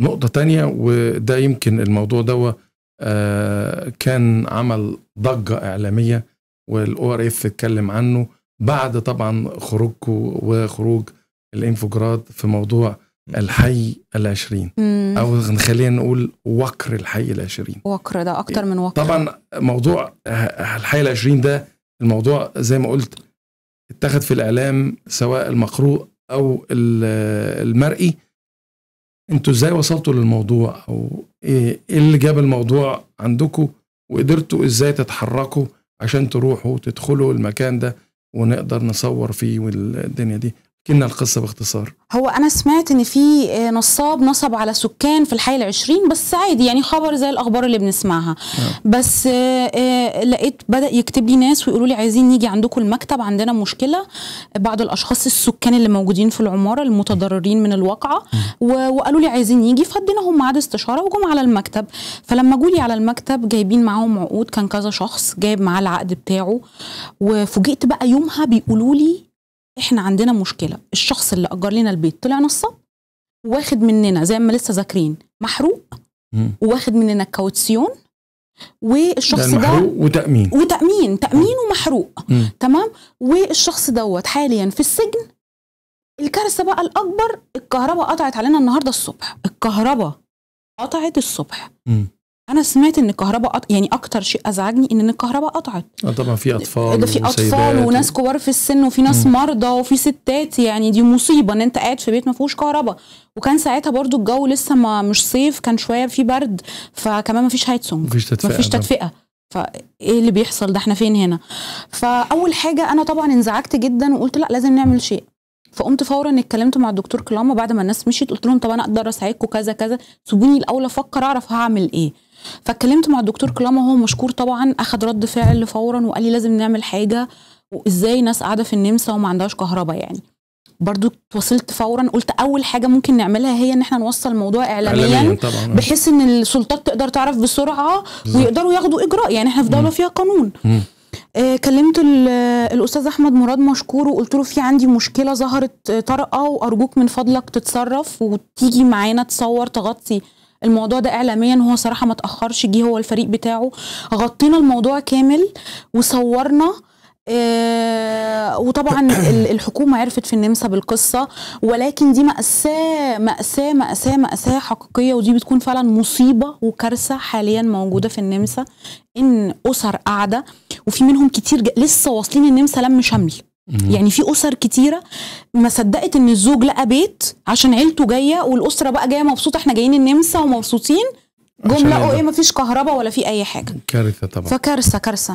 نقطة تانية وده يمكن الموضوع ده آه، كان عمل ضجة إعلامية والاو ار اف اتكلم عنه بعد طبعا خروجكم وخروج الانفجارات في موضوع الحي العشرين او خلينا نقول وكر الحي العشرين وكر ده اكتر من وكر طبعا موضوع الحي العشرين ده الموضوع زي ما قلت اتخذ في الاعلام سواء المقروء او المرئي انتوا ازاي وصلتوا للموضوع او ايه, إيه اللي جاب الموضوع عندكم وقدرتوا ازاي تتحركوا عشان تروحوا تدخلوا المكان ده ونقدر نصور فيه والدنيا دي كنا القصه باختصار هو انا سمعت ان في آه، نصاب نصب على سكان في الحي العشرين بس عادي يعني خبر زي الاخبار اللي بنسمعها أه. بس آه، آه، لقيت بدا يكتب لي ناس ويقولوا لي عايزين نيجي عندكم المكتب عندنا مشكله بعض الاشخاص السكان اللي موجودين في العماره المتضررين من الواقعه أه. وقالوا لي عايزين نيجي فاديناهم ميعاد استشاره وجم على المكتب فلما جولي على المكتب جايبين معاهم عقود كان كذا شخص جايب معاه العقد بتاعه وفوجئت بقى يومها بيقولوا لي احنا عندنا مشكله الشخص اللي اجر لنا البيت طلع نصاب واخد مننا زي ما لسه ذاكرين محروق وواخد مننا كاوتسيون والشخص ده, ده وتامين وتامين تامين ومحروق تمام والشخص دوت حاليا في السجن الكارثه بقى الاكبر الكهرباء قطعت علينا النهارده الصبح الكهرباء قطعت الصبح انا سمعت ان الكهرباء قط... يعني اكتر شيء ازعجني ان الكهرباء قطعت اه طبعا في اطفال ده في اطفال وناس كبار في السن وفي ناس م. مرضى وفي ستات يعني دي مصيبه ان انت قاعد في بيت ما فيهوش كهرباء وكان ساعتها برضو الجو لسه ما مش صيف كان شويه في برد فكمان ما فيش هيتسون مفيش تدفئه مفيش تدفئه فايه اللي بيحصل ده احنا فين هنا فاول حاجه انا طبعا انزعجت جدا وقلت لا لازم نعمل شيء فقمت فورا اتكلمت مع الدكتور كلاما بعد ما الناس مشيت قلت لهم طب انا اقدر اساعدكم كذا كذا سيبوني الاول افكر اعرف هعمل ايه فاتكلمت مع الدكتور كلاما هو مشكور طبعا اخد رد فعل فورا وقال لي لازم نعمل حاجه وازاي ناس قاعده في النمسا وما عندهاش كهرباء يعني برضو تواصلت فورا قلت اول حاجه ممكن نعملها هي ان احنا نوصل الموضوع اعلاميا, إعلامياً طبعا. بحيث ان السلطات تقدر تعرف بسرعه ويقدروا ياخدوا اجراء يعني احنا في دوله فيها قانون آه كلمت الاستاذ احمد مراد مشكور وقلت له في عندي مشكله ظهرت طارئه وارجوك من فضلك تتصرف وتيجي معانا تصور تغطي الموضوع ده اعلاميا هو صراحه ما تاخرش جه هو الفريق بتاعه غطينا الموضوع كامل وصورنا آه وطبعا الحكومه عرفت في النمسا بالقصه ولكن دي ماساه ماساه ماساه ماساه حقيقيه ودي بتكون فعلا مصيبه وكارثه حاليا موجوده في النمسا ان اسر قاعده وفي منهم كتير لسه واصلين النمسا لم شمل يعني في اسر كتيره ما صدقت ان الزوج لقى بيت عشان عيلته جايه والاسره بقى جايه مبسوطه احنا جايين النمسا ومبسوطين جم لقوا ايه مفيش كهرباء ولا في اي حاجه كارثه طبعا فكارثه كارثه